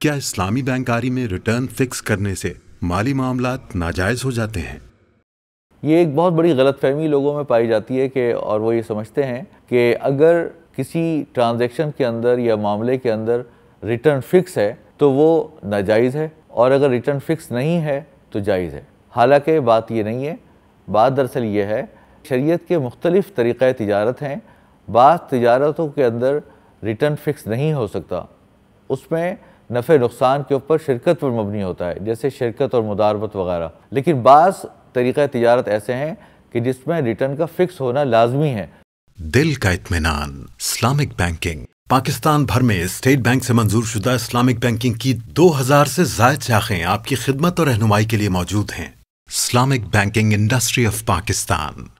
क्या इस्लामी बैंकारी में return fix करने से माली मामला नाजायज हो जाते हैं ये एक बहुत बड़ी गलतफहमी लोगों में पाई जाती है कि और वो ये समझते हैं कि अगर किसी ट्रांजैक्शन के अंदर या मामले के अंदर रिटर्न फिक्स है तो वो नाजायज़ है और अगर रिटर्न फिक्स नहीं है तो जायज़ है हालांकि बात ये नहीं है बात दरअसल ये है शरीयत के मुख्तलिफ तरीक़ तजारत हैं बाद तजारतों के अंदर रिटर्न फिक्स नहीं हो सकता उसमें नफ़े नुकसान के ऊपर शिरकत पर मबनी होता है जैसे शिरकत और मुदारबत वगैरह लेकिन बास तरीक़ा तजारत ऐसे हैं कि जिसमें रिटर्न का फिक्स होना लाजमी है दिल का इतमान इस्लामिक बैंकिंग पाकिस्तान भर में स्टेट बैंक से मंजूर शुदा इस्लामिक बैंकिंग की 2000 से जायद शाखें आपकी खिदमत और रहनुमाई के लिए मौजूद हैं Islamic banking industry of Pakistan